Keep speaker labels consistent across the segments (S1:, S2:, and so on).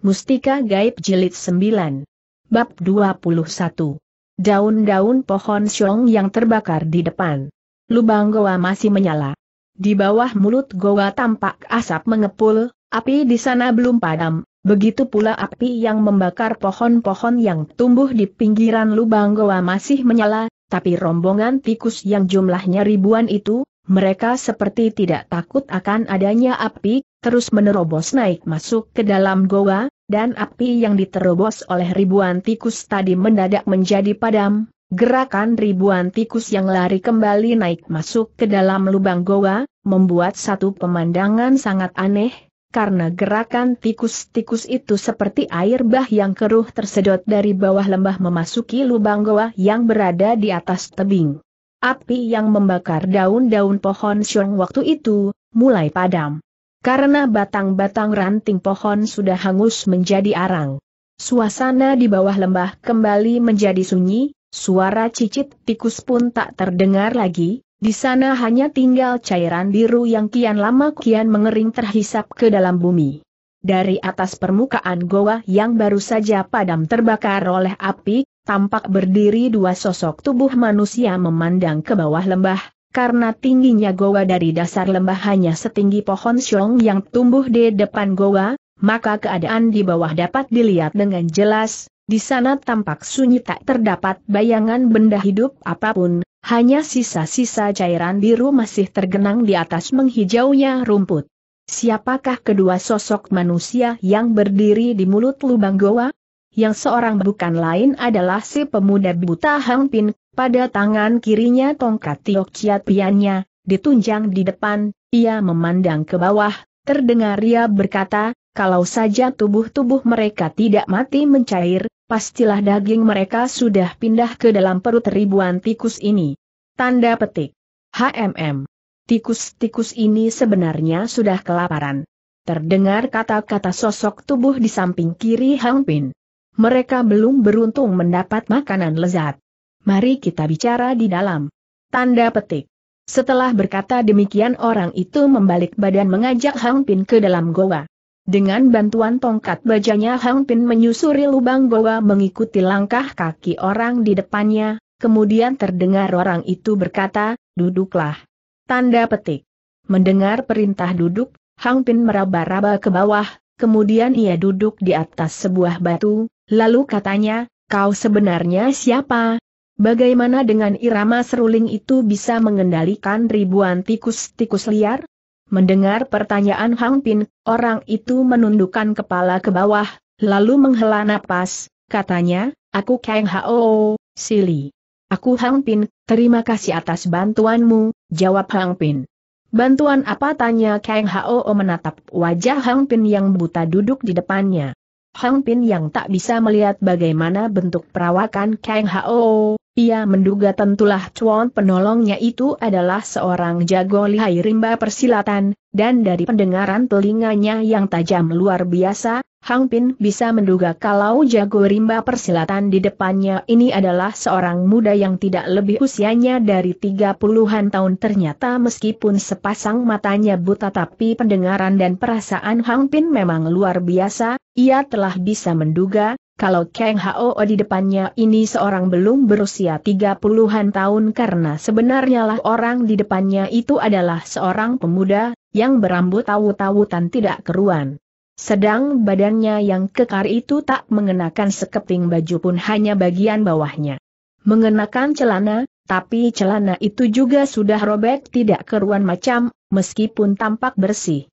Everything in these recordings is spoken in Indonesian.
S1: Mustika Gaib Jilid 9. Bab 21. Daun-daun pohon siong yang terbakar di depan. Lubang goa masih menyala. Di bawah mulut goa tampak asap mengepul, api di sana belum padam, begitu pula api yang membakar pohon-pohon yang tumbuh di pinggiran lubang goa masih menyala, tapi rombongan tikus yang jumlahnya ribuan itu, mereka seperti tidak takut akan adanya api, terus menerobos naik masuk ke dalam goa, dan api yang diterobos oleh ribuan tikus tadi mendadak menjadi padam. Gerakan ribuan tikus yang lari kembali naik masuk ke dalam lubang goa, membuat satu pemandangan sangat aneh, karena gerakan tikus-tikus itu seperti air bah yang keruh tersedot dari bawah lembah memasuki lubang goa yang berada di atas tebing. Api yang membakar daun-daun pohon siung waktu itu, mulai padam. Karena batang-batang ranting pohon sudah hangus menjadi arang. Suasana di bawah lembah kembali menjadi sunyi, suara cicit tikus pun tak terdengar lagi, di sana hanya tinggal cairan biru yang kian lama kian mengering terhisap ke dalam bumi. Dari atas permukaan goa yang baru saja padam terbakar oleh api, tampak berdiri dua sosok tubuh manusia memandang ke bawah lembah, karena tingginya goa dari dasar lembah hanya setinggi pohon siong yang tumbuh di depan goa, maka keadaan di bawah dapat dilihat dengan jelas, di sana tampak sunyi tak terdapat bayangan benda hidup apapun, hanya sisa-sisa cairan biru masih tergenang di atas menghijaunya rumput. Siapakah kedua sosok manusia yang berdiri di mulut lubang goa? yang seorang bukan lain adalah si pemuda buta Hang Pin, pada tangan kirinya tongkat Tiok Chiat Piannya, ditunjang di depan, ia memandang ke bawah, terdengar ia berkata, kalau saja tubuh-tubuh mereka tidak mati mencair, pastilah daging mereka sudah pindah ke dalam perut ribuan tikus ini. Tanda petik. HMM. Tikus-tikus ini sebenarnya sudah kelaparan. Terdengar kata-kata sosok tubuh di samping kiri Hang Pin. Mereka belum beruntung mendapat makanan lezat. Mari kita bicara di dalam. Tanda petik. Setelah berkata demikian orang itu membalik badan mengajak Hang Pin ke dalam goa. Dengan bantuan tongkat bajanya Hang Pin menyusuri lubang goa mengikuti langkah kaki orang di depannya, kemudian terdengar orang itu berkata, duduklah. Tanda petik. Mendengar perintah duduk, Hang Pin meraba-raba ke bawah, kemudian ia duduk di atas sebuah batu, Lalu katanya, kau sebenarnya siapa? Bagaimana dengan irama seruling itu bisa mengendalikan ribuan tikus-tikus liar? Mendengar pertanyaan Hang Pin, orang itu menundukkan kepala ke bawah, lalu menghela napas, katanya, aku Kang Hao, Sili. Aku Hang Pin, terima kasih atas bantuanmu, jawab Hang Pin. Bantuan apa tanya Kang Hao menatap wajah Hang Pin yang buta duduk di depannya. Hang Pin yang tak bisa melihat bagaimana bentuk perawakan Kang Hao, ia menduga tentulah cuan penolongnya itu adalah seorang jago lihai rimba persilatan, dan dari pendengaran telinganya yang tajam luar biasa, Hang Pin bisa menduga kalau jago rimba persilatan di depannya ini adalah seorang muda yang tidak lebih usianya dari 30-an tahun ternyata meskipun sepasang matanya buta tapi pendengaran dan perasaan Hang Pin memang luar biasa, ia telah bisa menduga, kalau Kang Hao di depannya ini seorang belum berusia 30-an tahun karena sebenarnya lah orang di depannya itu adalah seorang pemuda, yang berambut tawu-tawutan tidak keruan. Sedang badannya yang kekar itu tak mengenakan sekeping baju pun hanya bagian bawahnya. Mengenakan celana, tapi celana itu juga sudah robek tidak keruan macam, meskipun tampak bersih.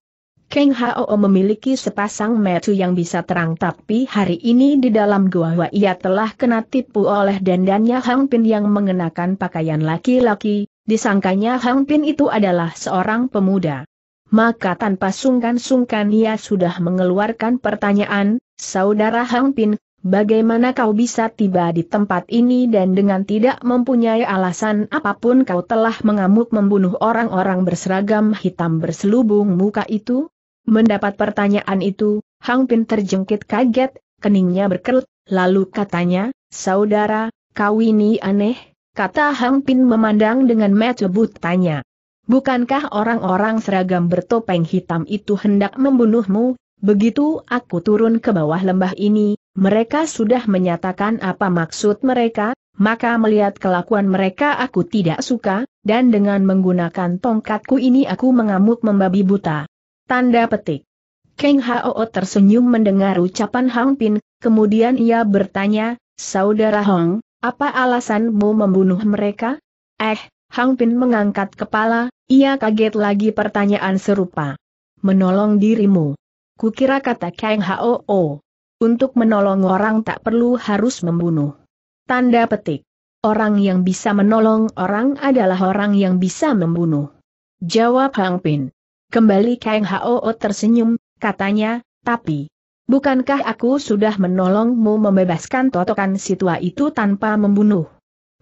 S1: Kang Hao memiliki sepasang metu yang bisa terang tapi hari ini di dalam gua ia telah kena tipu oleh dandannya Hang Pin yang mengenakan pakaian laki-laki, disangkanya Hang Pin itu adalah seorang pemuda maka tanpa sungkan-sungkan ia sudah mengeluarkan pertanyaan, Saudara Hang Pin, bagaimana kau bisa tiba di tempat ini dan dengan tidak mempunyai alasan apapun kau telah mengamuk membunuh orang-orang berseragam hitam berselubung muka itu? Mendapat pertanyaan itu, Hang Pin terjengkit kaget, keningnya berkerut, lalu katanya, Saudara, kau ini aneh, kata Hang Pin memandang dengan mata butanya. tanya. Bukankah orang-orang seragam bertopeng hitam itu hendak membunuhmu? Begitu aku turun ke bawah lembah ini, mereka sudah menyatakan apa maksud mereka, maka melihat kelakuan mereka aku tidak suka, dan dengan menggunakan tongkatku ini aku mengamuk membabi buta. Tanda petik. Keng Hao tersenyum mendengar ucapan Hang Pin, kemudian ia bertanya, Saudara Hong, apa alasanmu membunuh mereka? Eh, Hang Pin mengangkat kepala, ia kaget lagi pertanyaan serupa. Menolong dirimu. Kukira kata Kang Hoo. Oh, untuk menolong orang tak perlu harus membunuh. Tanda petik. Orang yang bisa menolong orang adalah orang yang bisa membunuh. Jawab Hang Pin. Kembali Kang Hoo tersenyum, katanya, tapi... Bukankah aku sudah menolongmu membebaskan totokan situa itu tanpa membunuh?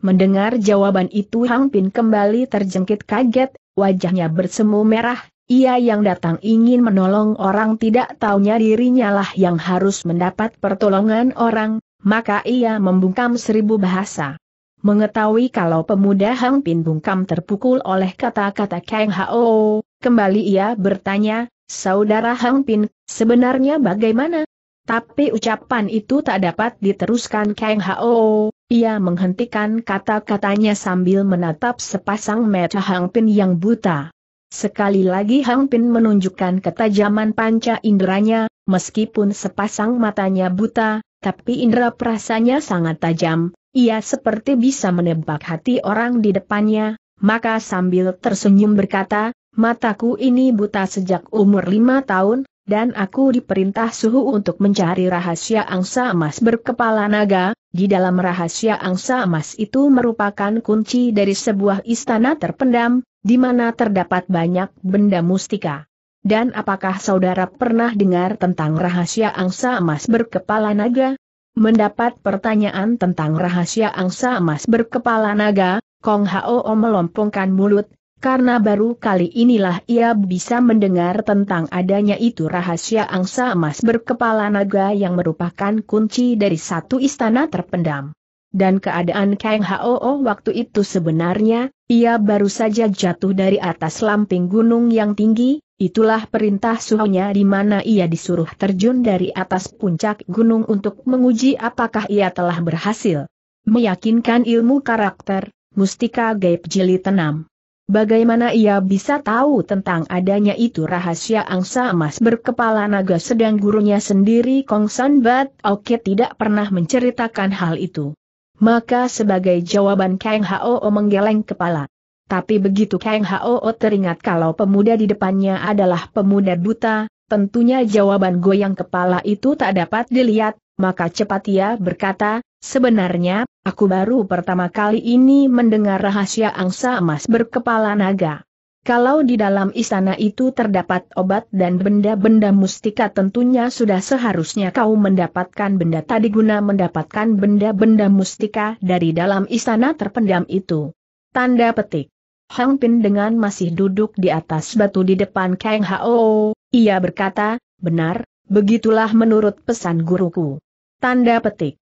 S1: Mendengar jawaban itu Hang Pin kembali terjengkit kaget, wajahnya bersemu merah, ia yang datang ingin menolong orang tidak taunya dirinya lah yang harus mendapat pertolongan orang, maka ia membungkam seribu bahasa. Mengetahui kalau pemuda Hang Pin bungkam terpukul oleh kata-kata Kang Hao, kembali ia bertanya, Saudara Hang Pin, sebenarnya bagaimana? Tapi ucapan itu tak dapat diteruskan Kang Hao, ia menghentikan kata-katanya sambil menatap sepasang mata Hang Pin yang buta. Sekali lagi Hang Pin menunjukkan ketajaman panca inderanya, meskipun sepasang matanya buta, tapi indera perasanya sangat tajam, ia seperti bisa menebak hati orang di depannya, maka sambil tersenyum berkata, mataku ini buta sejak umur lima tahun, dan aku diperintah suhu untuk mencari rahasia angsa emas berkepala naga, di dalam rahasia angsa emas itu merupakan kunci dari sebuah istana terpendam, di mana terdapat banyak benda mustika. Dan apakah saudara pernah dengar tentang rahasia angsa emas berkepala naga? Mendapat pertanyaan tentang rahasia angsa emas berkepala naga, Kong Hao melompongkan mulut, karena baru kali inilah ia bisa mendengar tentang adanya itu rahasia angsa emas berkepala naga yang merupakan kunci dari satu istana terpendam. Dan keadaan Kang Hoo waktu itu sebenarnya, ia baru saja jatuh dari atas lamping gunung yang tinggi, itulah perintah suhunya di mana ia disuruh terjun dari atas puncak gunung untuk menguji apakah ia telah berhasil meyakinkan ilmu karakter, Mustika Gaib Jilid 6. Bagaimana ia bisa tahu tentang adanya itu rahasia angsa emas berkepala naga sedang gurunya sendiri Kong San Bat Oke tidak pernah menceritakan hal itu. Maka sebagai jawaban Kang Hao menggeleng kepala. Tapi begitu Kang Hao teringat kalau pemuda di depannya adalah pemuda buta, tentunya jawaban goyang kepala itu tak dapat dilihat, maka cepat ia berkata, Sebenarnya, aku baru pertama kali ini mendengar rahasia angsa emas berkepala naga. Kalau di dalam istana itu terdapat obat dan benda-benda mustika tentunya sudah seharusnya kau mendapatkan benda tadi guna mendapatkan benda-benda mustika dari dalam istana terpendam itu. Tanda petik. Hang Pin dengan masih duduk di atas batu di depan Kang Hao, ia berkata, benar, begitulah menurut pesan guruku. Tanda petik.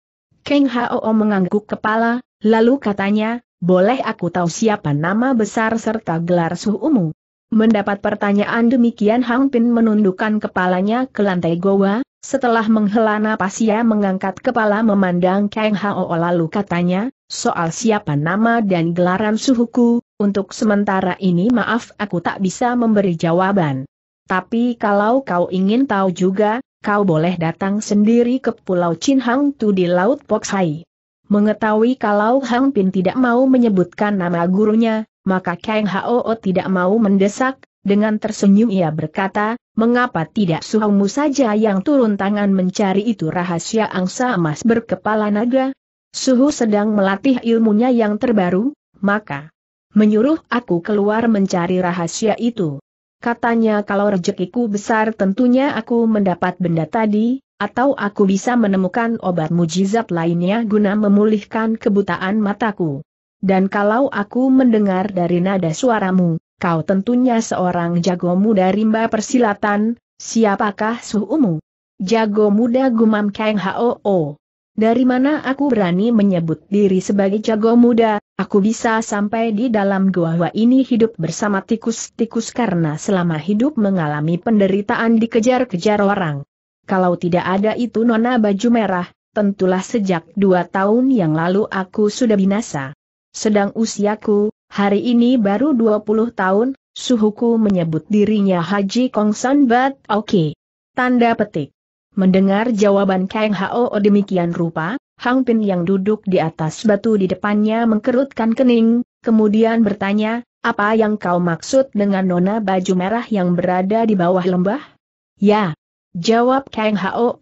S1: Keng Hao mengangguk kepala, lalu katanya, boleh aku tahu siapa nama besar serta gelar suhumu? Mendapat pertanyaan demikian Hang Pin menundukkan kepalanya ke lantai goa, setelah menghela napas ia mengangkat kepala memandang Kang Hao lalu katanya, soal siapa nama dan gelaran suhuku, untuk sementara ini maaf aku tak bisa memberi jawaban. Tapi kalau kau ingin tahu juga, kau boleh datang sendiri ke Pulau Chin Hang Tu di Laut Poksai. Mengetahui kalau Hang Pin tidak mau menyebutkan nama gurunya, maka Kang Hao tidak mau mendesak, dengan tersenyum ia berkata, mengapa tidak suhumu saja yang turun tangan mencari itu rahasia angsa emas berkepala naga? Suhu sedang melatih ilmunya yang terbaru, maka menyuruh aku keluar mencari rahasia itu. Katanya kalau rezekiku besar tentunya aku mendapat benda tadi, atau aku bisa menemukan obat mujizat lainnya guna memulihkan kebutaan mataku. Dan kalau aku mendengar dari nada suaramu, kau tentunya seorang jago muda rimba persilatan, siapakah suhumu? Jago muda gumam Kang Hoo. Dari mana aku berani menyebut diri sebagai jago muda, aku bisa sampai di dalam gua ini hidup bersama tikus-tikus karena selama hidup mengalami penderitaan dikejar-kejar orang. Kalau tidak ada itu nona baju merah, tentulah sejak dua tahun yang lalu aku sudah binasa. Sedang usiaku, hari ini baru 20 tahun, suhuku menyebut dirinya Haji Kongsan Bat Oke. Okay. Tanda petik. Mendengar jawaban Kang Hao demikian rupa, Hang Pin yang duduk di atas batu di depannya mengkerutkan kening, kemudian bertanya, apa yang kau maksud dengan nona baju merah yang berada di bawah lembah? Ya. Jawab Kang Hao.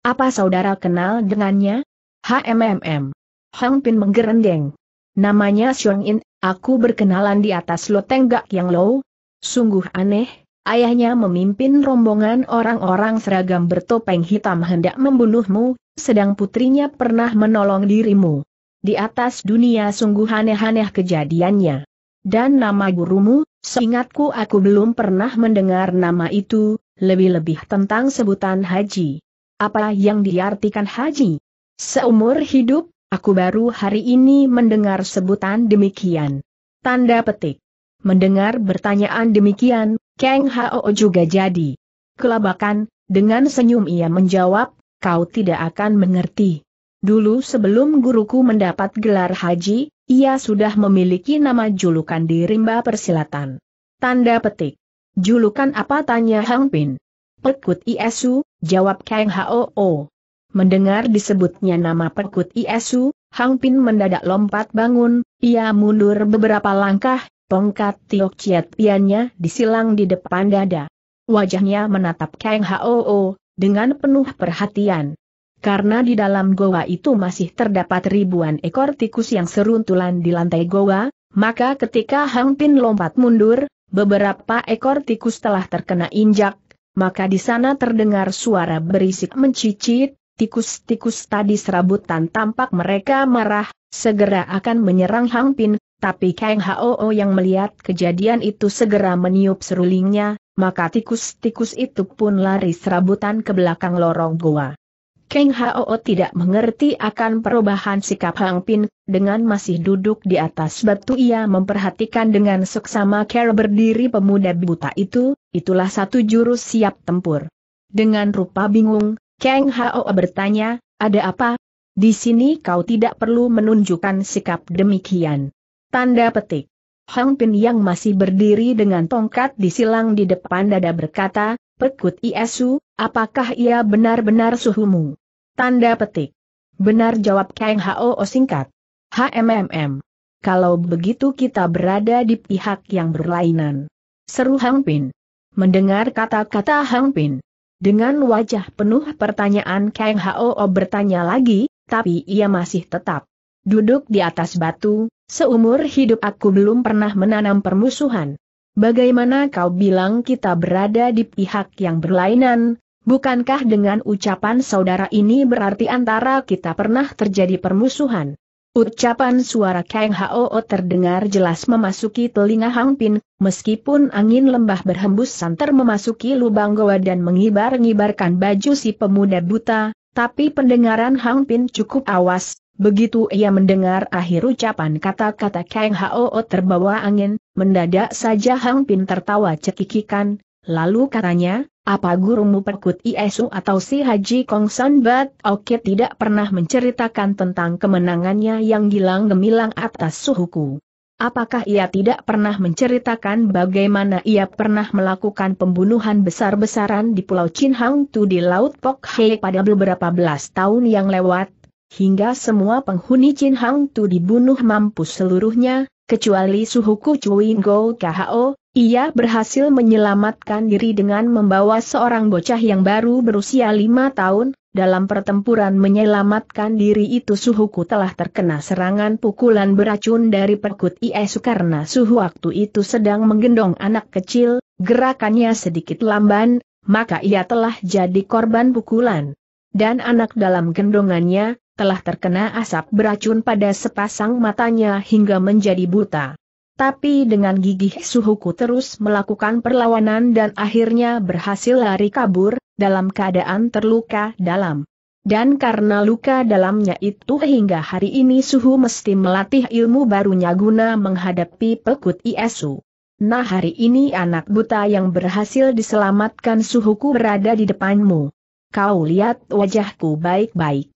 S1: Apa saudara kenal dengannya? HMMM. Hang Pin menggerendeng. Namanya Xiong In, aku berkenalan di atas loteng gak yang low. Sungguh aneh, ayahnya memimpin rombongan orang-orang seragam bertopeng hitam hendak membunuhmu, sedang putrinya pernah menolong dirimu. Di atas dunia sungguh aneh-aneh kejadiannya. Dan nama gurumu, seingatku aku belum pernah mendengar nama itu, lebih-lebih tentang sebutan haji. Apa yang diartikan haji? Seumur hidup, aku baru hari ini mendengar sebutan demikian. Tanda petik. Mendengar pertanyaan demikian, Kang Hao juga jadi. Kelabakan, dengan senyum ia menjawab, kau tidak akan mengerti. Dulu sebelum guruku mendapat gelar haji, ia sudah memiliki nama julukan di rimba persilatan. Tanda petik. Julukan apa tanya Hang Pin? Pekut Iesu, jawab Kang Hao. Oh. Mendengar disebutnya nama Pekut Iesu, Hang Pin mendadak lompat bangun, ia mundur beberapa langkah, Tongkat Tiok Chiat Piannya disilang di depan dada. Wajahnya menatap Kang Hoo, dengan penuh perhatian. Karena di dalam goa itu masih terdapat ribuan ekor tikus yang seruntulan di lantai goa, maka ketika Hang Pin lompat mundur, beberapa ekor tikus telah terkena injak, maka di sana terdengar suara berisik mencicit, tikus-tikus tadi serabutan tampak mereka marah, segera akan menyerang Hang Pin, tapi Kang Hoo yang melihat kejadian itu segera meniup serulingnya, maka tikus-tikus itu pun lari serabutan ke belakang lorong gua. Kang Hoo tidak mengerti akan perubahan sikap Hang Pin, dengan masih duduk di atas batu ia memperhatikan dengan seksama cara berdiri pemuda buta itu, itulah satu jurus siap tempur. Dengan rupa bingung, Kang Hoo bertanya, ada apa? Di sini kau tidak perlu menunjukkan sikap demikian. Tanda petik. Hang Pin yang masih berdiri dengan tongkat disilang di depan dada berkata, Pekut Iesu, apakah ia benar-benar suhumu? Tanda petik. Benar jawab Kang Hao singkat. HMMM. Kalau begitu kita berada di pihak yang berlainan. Seru Hang Pin. Mendengar kata-kata Hang Pin. Dengan wajah penuh pertanyaan Kang Hao bertanya lagi, tapi ia masih tetap Duduk di atas batu, seumur hidup aku belum pernah menanam permusuhan. Bagaimana kau bilang kita berada di pihak yang berlainan, bukankah dengan ucapan saudara ini berarti antara kita pernah terjadi permusuhan? Ucapan suara Kang Hao terdengar jelas memasuki telinga Hang Pin, meskipun angin lembah berhembus santer memasuki lubang goa dan mengibar-ngibarkan baju si pemuda buta, tapi pendengaran Hang Pin cukup awas, Begitu ia mendengar akhir ucapan kata-kata Kang Hao terbawa angin, mendadak saja Hang Pin tertawa cekikikan, lalu katanya, apa gurumu perkut Isu atau si Haji Kong San Bat Oke tidak pernah menceritakan tentang kemenangannya yang gilang gemilang atas suhuku. Apakah ia tidak pernah menceritakan bagaimana ia pernah melakukan pembunuhan besar-besaran di Pulau chin hang Tu di Laut Pok Hei pada beberapa belas tahun yang lewat? hingga semua penghuni Chin Hang Tu dibunuh mampus seluruhnya, kecuali suhuku Chuin Go KHO, ia berhasil menyelamatkan diri dengan membawa seorang bocah yang baru berusia lima tahun, dalam pertempuran menyelamatkan diri itu suhuku telah terkena serangan pukulan beracun dari perkut IS karena suhu waktu itu sedang menggendong anak kecil, gerakannya sedikit lamban, maka ia telah jadi korban pukulan. Dan anak dalam gendongannya, telah terkena asap beracun pada sepasang matanya hingga menjadi buta. Tapi dengan gigih suhuku terus melakukan perlawanan dan akhirnya berhasil lari kabur, dalam keadaan terluka dalam. Dan karena luka dalamnya itu hingga hari ini Suhu mesti melatih ilmu barunya guna menghadapi pekut isu. Nah hari ini anak buta yang berhasil diselamatkan Suhuku berada di depanmu. Kau lihat wajahku baik-baik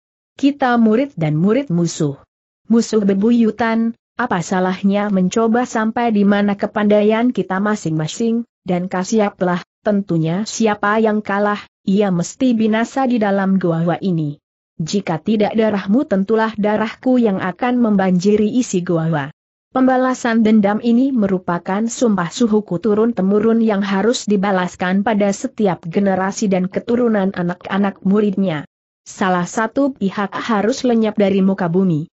S1: kita murid dan murid musuh. Musuh bebuyutan, apa salahnya mencoba sampai di mana kepandaian kita masing-masing, dan kasiaplah, tentunya siapa yang kalah, ia mesti binasa di dalam gua ini. Jika tidak darahmu tentulah darahku yang akan membanjiri isi gua. Pembalasan dendam ini merupakan sumpah suhuku turun-temurun yang harus dibalaskan pada setiap generasi dan keturunan anak-anak muridnya salah satu pihak harus lenyap dari muka bumi.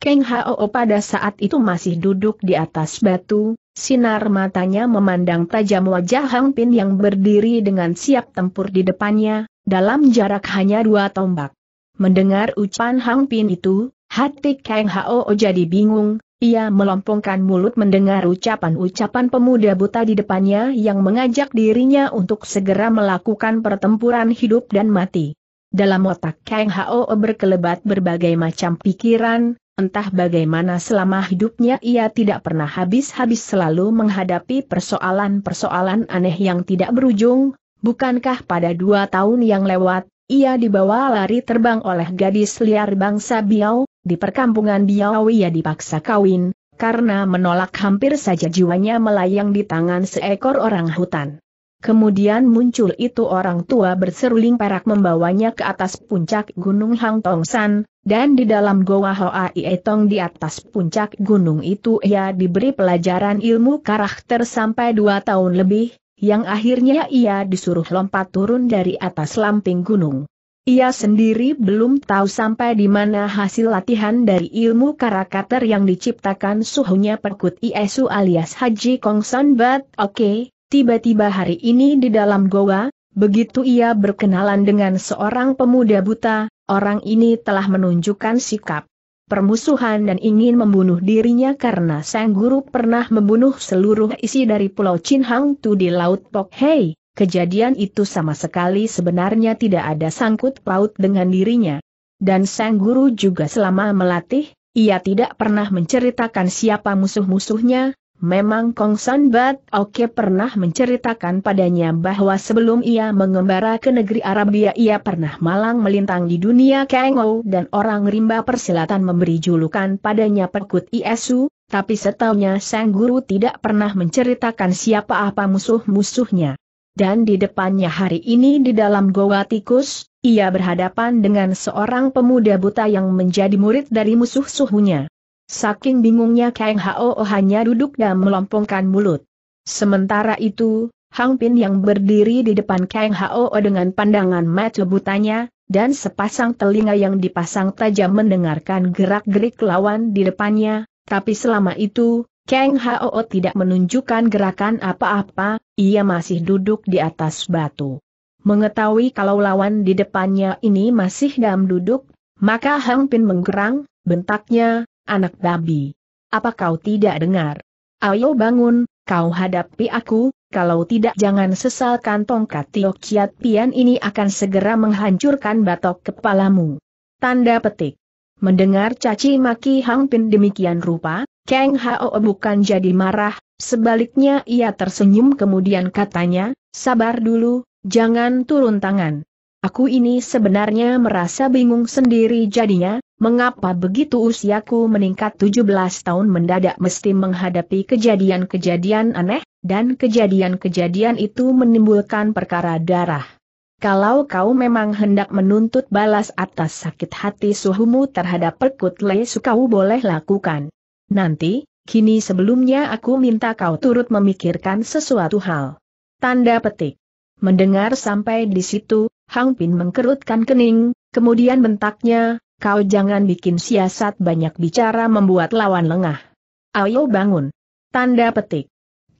S1: Keng Hao pada saat itu masih duduk di atas batu, sinar matanya memandang tajam wajah Hang Pin yang berdiri dengan siap tempur di depannya, dalam jarak hanya dua tombak. Mendengar ucapan Hang Pin itu, hati Keng Hao jadi bingung, ia melompongkan mulut mendengar ucapan-ucapan pemuda buta di depannya yang mengajak dirinya untuk segera melakukan pertempuran hidup dan mati. Dalam otak Kang Hao berkelebat berbagai macam pikiran, entah bagaimana selama hidupnya ia tidak pernah habis-habis selalu menghadapi persoalan-persoalan aneh yang tidak berujung, bukankah pada dua tahun yang lewat, ia dibawa lari terbang oleh gadis liar bangsa Biao, di perkampungan Biao ia dipaksa kawin, karena menolak hampir saja jiwanya melayang di tangan seekor orang hutan. Kemudian muncul itu orang tua berseruling perak membawanya ke atas puncak Gunung Hang Tong San, dan di dalam Goa Hoa Ie Tong di atas puncak gunung itu ia diberi pelajaran ilmu karakter sampai dua tahun lebih, yang akhirnya ia disuruh lompat turun dari atas lamping gunung. Ia sendiri belum tahu sampai di mana hasil latihan dari ilmu karakter yang diciptakan suhunya perkut Iesu alias Haji San Bat Oke, okay, Tiba-tiba hari ini di dalam goa, begitu ia berkenalan dengan seorang pemuda buta, orang ini telah menunjukkan sikap permusuhan dan ingin membunuh dirinya karena sang guru pernah membunuh seluruh isi dari pulau Chinhang Tu di Laut Pok Hei. Kejadian itu sama sekali sebenarnya tidak ada sangkut paut dengan dirinya. Dan sang guru juga selama melatih, ia tidak pernah menceritakan siapa musuh-musuhnya, Memang Kong San Bat Oke pernah menceritakan padanya bahwa sebelum ia mengembara ke negeri Arabia ia pernah malang melintang di dunia Kengou dan orang rimba persilatan memberi julukan padanya Perkut Iesu, tapi setahunya Sang Guru tidak pernah menceritakan siapa apa musuh-musuhnya. Dan di depannya hari ini di dalam Goa Tikus, ia berhadapan dengan seorang pemuda buta yang menjadi murid dari musuh suhunya. Saking bingungnya Kang Hao hanya duduk dan melompongkan mulut. Sementara itu, Hang Pin yang berdiri di depan Kang Hao dengan pandangan mata butanya, dan sepasang telinga yang dipasang tajam mendengarkan gerak-gerik lawan di depannya, tapi selama itu, Kang Hao tidak menunjukkan gerakan apa-apa, ia masih duduk di atas batu. Mengetahui kalau lawan di depannya ini masih dalam duduk, maka Hang Pin menggerang, bentaknya, anak babi. Apa kau tidak dengar? Ayo bangun, kau hadapi aku, kalau tidak jangan sesalkan tongkat Tio Pian ini akan segera menghancurkan batok kepalamu. Tanda petik. Mendengar caci maki Hang Pin demikian rupa, Kang Hao bukan jadi marah, sebaliknya ia tersenyum kemudian katanya, sabar dulu, jangan turun tangan. Aku ini sebenarnya merasa bingung sendiri jadinya, Mengapa begitu usiaku meningkat 17 tahun mendadak mesti menghadapi kejadian-kejadian aneh, dan kejadian-kejadian itu menimbulkan perkara darah. Kalau kau memang hendak menuntut balas atas sakit hati suhumu terhadap perkut lesu kau boleh lakukan. Nanti, kini sebelumnya aku minta kau turut memikirkan sesuatu hal. Tanda petik. Mendengar sampai di situ, Hang Pin mengkerutkan kening, kemudian bentaknya, kau jangan bikin siasat banyak bicara membuat lawan lengah. Ayo bangun. Tanda petik.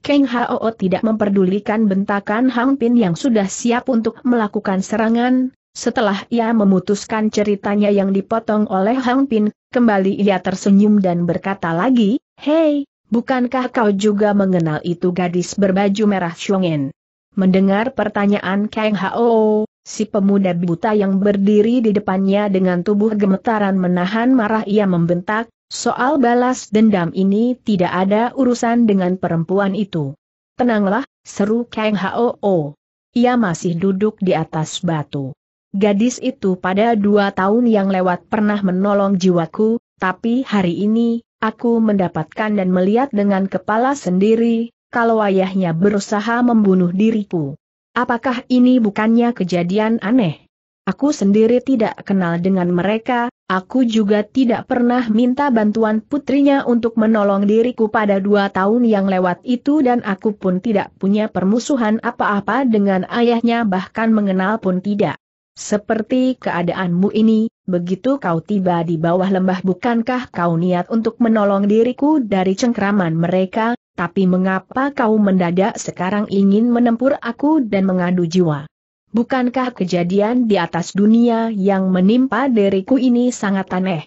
S1: Kang Hao tidak memperdulikan bentakan Hang Pin yang sudah siap untuk melakukan serangan, setelah ia memutuskan ceritanya yang dipotong oleh Hang Pin, kembali ia tersenyum dan berkata lagi, Hei, bukankah kau juga mengenal itu gadis berbaju merah Xiong'en? Mendengar pertanyaan Kang Hao, Si pemuda buta yang berdiri di depannya dengan tubuh gemetaran menahan marah ia membentak, soal balas dendam ini tidak ada urusan dengan perempuan itu. Tenanglah, seru Kang Hoo. Ia masih duduk di atas batu. Gadis itu pada dua tahun yang lewat pernah menolong jiwaku, tapi hari ini, aku mendapatkan dan melihat dengan kepala sendiri, kalau ayahnya berusaha membunuh diriku. Apakah ini bukannya kejadian aneh? Aku sendiri tidak kenal dengan mereka, aku juga tidak pernah minta bantuan putrinya untuk menolong diriku pada dua tahun yang lewat itu dan aku pun tidak punya permusuhan apa-apa dengan ayahnya bahkan mengenal pun tidak. Seperti keadaanmu ini, begitu kau tiba di bawah lembah bukankah kau niat untuk menolong diriku dari cengkraman mereka, tapi mengapa kau mendadak sekarang ingin menempur aku dan mengadu jiwa? Bukankah kejadian di atas dunia yang menimpa diriku ini sangat aneh?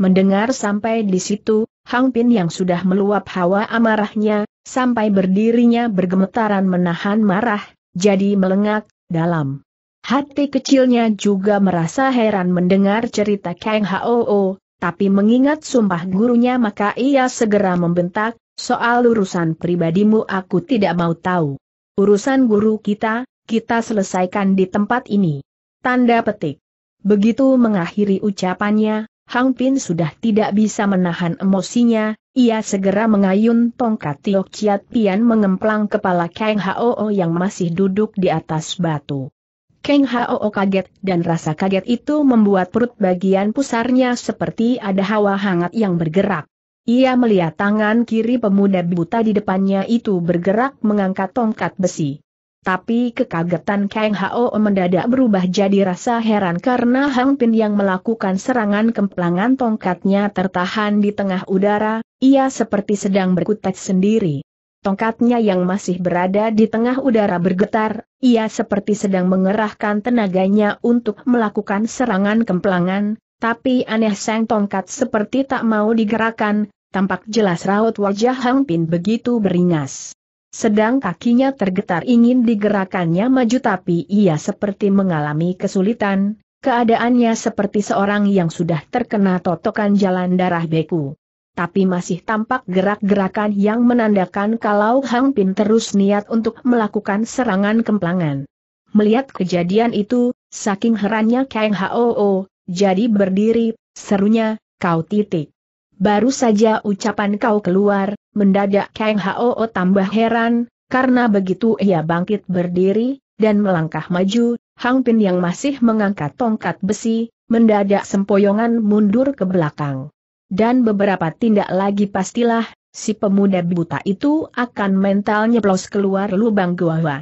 S1: Mendengar sampai di situ, Hang Pin yang sudah meluap hawa amarahnya, sampai berdirinya bergemetaran menahan marah, jadi melengak, dalam hati kecilnya juga merasa heran mendengar cerita Kang Hoo, tapi mengingat sumpah gurunya maka ia segera membentak, Soal urusan pribadimu aku tidak mau tahu. Urusan guru kita, kita selesaikan di tempat ini. Tanda petik. Begitu mengakhiri ucapannya, Hang Pin sudah tidak bisa menahan emosinya, ia segera mengayun tongkat Tiok Chiat Pian mengemplang kepala Kang Hoo yang masih duduk di atas batu. Kang Hoo kaget dan rasa kaget itu membuat perut bagian pusarnya seperti ada hawa hangat yang bergerak. Ia melihat tangan kiri pemuda buta di depannya itu bergerak mengangkat tongkat besi. Tapi kekagetan Kang Hao mendadak berubah jadi rasa heran karena Hang Pin yang melakukan serangan kemplangan tongkatnya tertahan di tengah udara, ia seperti sedang berkutat sendiri. Tongkatnya yang masih berada di tengah udara bergetar, ia seperti sedang mengerahkan tenaganya untuk melakukan serangan kemplangan, tapi aneh sang tongkat seperti tak mau digerakkan, tampak jelas raut wajah Hang Pin begitu beringas. Sedang kakinya tergetar ingin digerakannya maju tapi ia seperti mengalami kesulitan, keadaannya seperti seorang yang sudah terkena totokan jalan darah beku tapi masih tampak gerak-gerakan yang menandakan kalau Hang Pin terus niat untuk melakukan serangan kemplangan. Melihat kejadian itu, saking herannya Kang Hoo, jadi berdiri, serunya, kau titik. Baru saja ucapan kau keluar, mendadak Kang Hao tambah heran, karena begitu ia bangkit berdiri, dan melangkah maju, Hang Pin yang masih mengangkat tongkat besi, mendadak sempoyongan mundur ke belakang. Dan beberapa tindak lagi pastilah, si pemuda buta itu akan mentalnya nyeplos keluar lubang gua.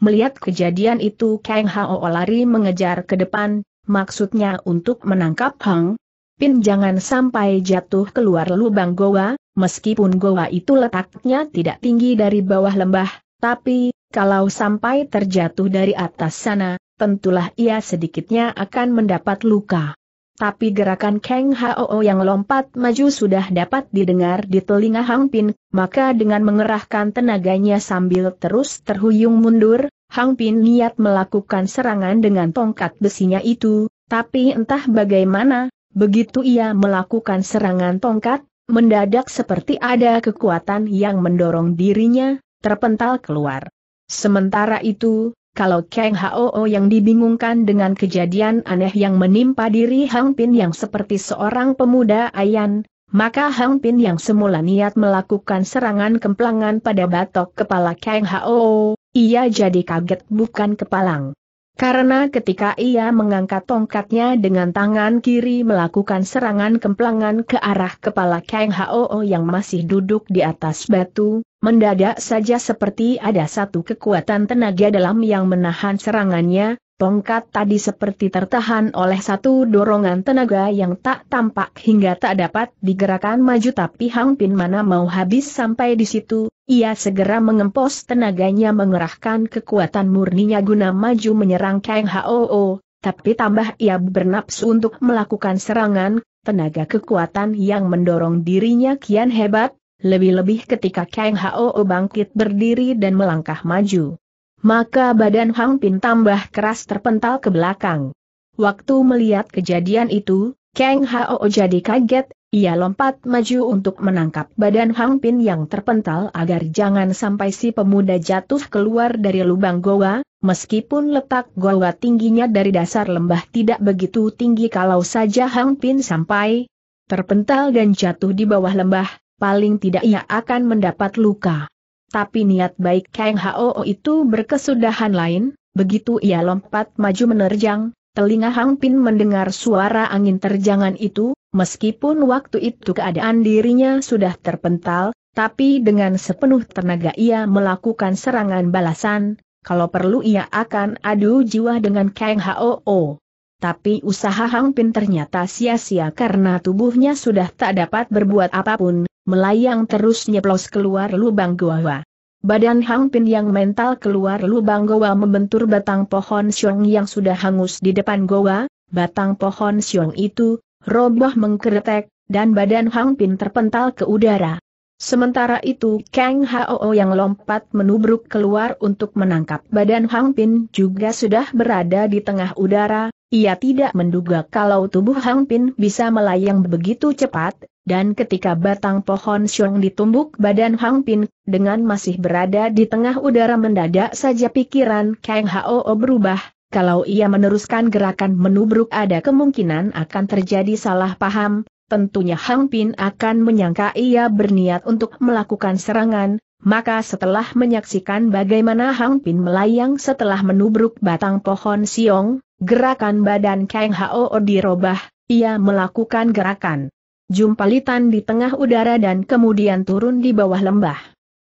S1: Melihat kejadian itu Kang Hao lari mengejar ke depan, maksudnya untuk menangkap Hang Pin jangan sampai jatuh keluar lubang goa, meskipun goa itu letaknya tidak tinggi dari bawah lembah, tapi, kalau sampai terjatuh dari atas sana, tentulah ia sedikitnya akan mendapat luka. Tapi gerakan Kang Hao yang lompat maju sudah dapat didengar di telinga Hang Pin, maka dengan mengerahkan tenaganya sambil terus terhuyung mundur, Hang Pin niat melakukan serangan dengan tongkat besinya itu, tapi entah bagaimana, begitu ia melakukan serangan tongkat, mendadak seperti ada kekuatan yang mendorong dirinya, terpental keluar. Sementara itu, kalau Kang Hao yang dibingungkan dengan kejadian aneh yang menimpa diri Hang Pin yang seperti seorang pemuda ayan, maka Hang Pin yang semula niat melakukan serangan kemplangan pada batok kepala Kang Hao, ia jadi kaget bukan kepalang. Karena ketika ia mengangkat tongkatnya dengan tangan kiri melakukan serangan kemplangan ke arah kepala Kang Hao yang masih duduk di atas batu, mendadak saja seperti ada satu kekuatan tenaga dalam yang menahan serangannya, Tongkat tadi seperti tertahan oleh satu dorongan tenaga yang tak tampak hingga tak dapat digerakkan maju tapi Hang Pin mana mau habis sampai di situ, ia segera mengempos tenaganya mengerahkan kekuatan murninya guna maju menyerang Kang Hoo, tapi tambah ia bernapsu untuk melakukan serangan, tenaga kekuatan yang mendorong dirinya kian hebat, lebih-lebih ketika Kang Hoo bangkit berdiri dan melangkah maju maka badan Hang Pin tambah keras terpental ke belakang. Waktu melihat kejadian itu, Kang Hao jadi kaget, ia lompat maju untuk menangkap badan Hang Pin yang terpental agar jangan sampai si pemuda jatuh keluar dari lubang goa, meskipun letak goa tingginya dari dasar lembah tidak begitu tinggi kalau saja Hang Pin sampai terpental dan jatuh di bawah lembah, paling tidak ia akan mendapat luka. Tapi niat baik Kang Hao itu berkesudahan lain, begitu ia lompat maju menerjang, telinga Hang Pin mendengar suara angin terjangan itu, meskipun waktu itu keadaan dirinya sudah terpental, tapi dengan sepenuh tenaga ia melakukan serangan balasan, kalau perlu ia akan adu jiwa dengan Kang Hao. Tapi usaha Hang Pin ternyata sia-sia karena tubuhnya sudah tak dapat berbuat apapun, melayang terus nyeplos keluar lubang goa. Badan Hang Pin yang mental keluar lubang goa membentur batang pohon siong yang sudah hangus di depan goa, batang pohon siong itu, roboh mengkretek, dan badan Hang Pin terpental ke udara. Sementara itu Kang Hao yang lompat menubruk keluar untuk menangkap badan Hang Pin juga sudah berada di tengah udara, ia tidak menduga kalau tubuh Hang Pin bisa melayang begitu cepat, dan ketika batang pohon siung ditumbuk badan Hang Pin, dengan masih berada di tengah udara mendadak saja pikiran Kang Hao berubah, kalau ia meneruskan gerakan menubruk ada kemungkinan akan terjadi salah paham, tentunya Hang Pin akan menyangka ia berniat untuk melakukan serangan, maka setelah menyaksikan bagaimana Hang Pin melayang setelah menubruk batang pohon siung, gerakan badan Kang Hao dirobah, ia melakukan gerakan jumpalitan di tengah udara dan kemudian turun di bawah lembah.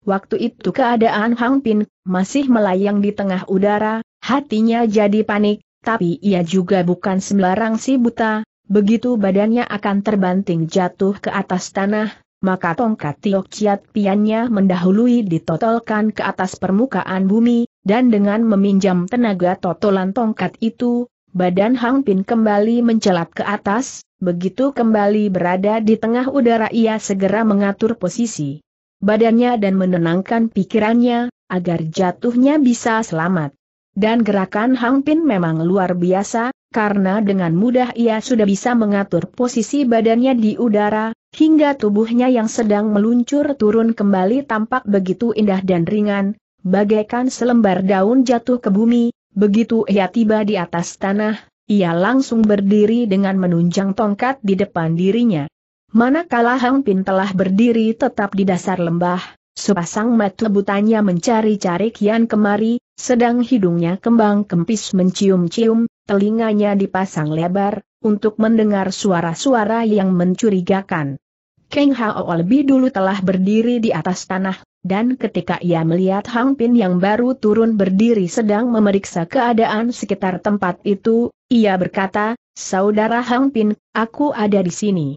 S1: Waktu itu keadaan Hang Pin masih melayang di tengah udara, hatinya jadi panik, tapi ia juga bukan sembarang si buta, begitu badannya akan terbanting jatuh ke atas tanah, maka tongkat Tiok Ciat piannya mendahului ditotolkan ke atas permukaan bumi, dan dengan meminjam tenaga totolan tongkat itu, badan Hang Pin kembali mencelat ke atas, begitu kembali berada di tengah udara ia segera mengatur posisi badannya dan menenangkan pikirannya, agar jatuhnya bisa selamat. Dan gerakan Hang Pin memang luar biasa, karena dengan mudah ia sudah bisa mengatur posisi badannya di udara, hingga tubuhnya yang sedang meluncur turun kembali tampak begitu indah dan ringan, bagaikan selembar daun jatuh ke bumi, Begitu ia tiba di atas tanah, ia langsung berdiri dengan menunjang tongkat di depan dirinya. Manakala Hang Pin telah berdiri tetap di dasar lembah, sepasang mata butanya mencari-cari kian kemari, sedang hidungnya kembang kempis mencium-cium, telinganya dipasang lebar, untuk mendengar suara-suara yang mencurigakan. Keng Hao lebih dulu telah berdiri di atas tanah dan ketika ia melihat Hang Pin yang baru turun berdiri sedang memeriksa keadaan sekitar tempat itu, ia berkata, Saudara Hang Pin, aku ada di sini.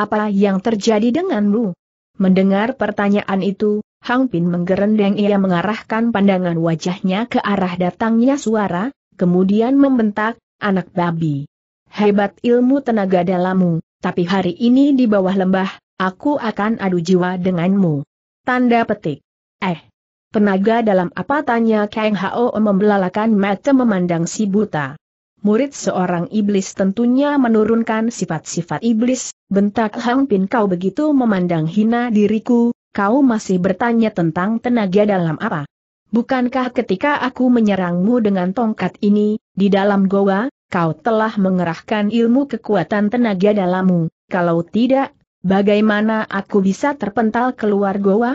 S1: Apa yang terjadi denganmu? Mendengar pertanyaan itu, Hang Pin menggerendeng ia mengarahkan pandangan wajahnya ke arah datangnya suara, kemudian membentak, anak babi. Hebat ilmu tenaga dalammu, tapi hari ini di bawah lembah, aku akan adu jiwa denganmu. Tanda petik. Eh. Tenaga dalam apa tanya Kang Hao membelalakan mata memandang si buta. Murid seorang iblis tentunya menurunkan sifat-sifat iblis, bentak Hang Pin kau begitu memandang hina diriku, kau masih bertanya tentang tenaga dalam apa. Bukankah ketika aku menyerangmu dengan tongkat ini, di dalam goa, kau telah mengerahkan ilmu kekuatan tenaga dalammu, kalau tidak Bagaimana aku bisa terpental keluar goa?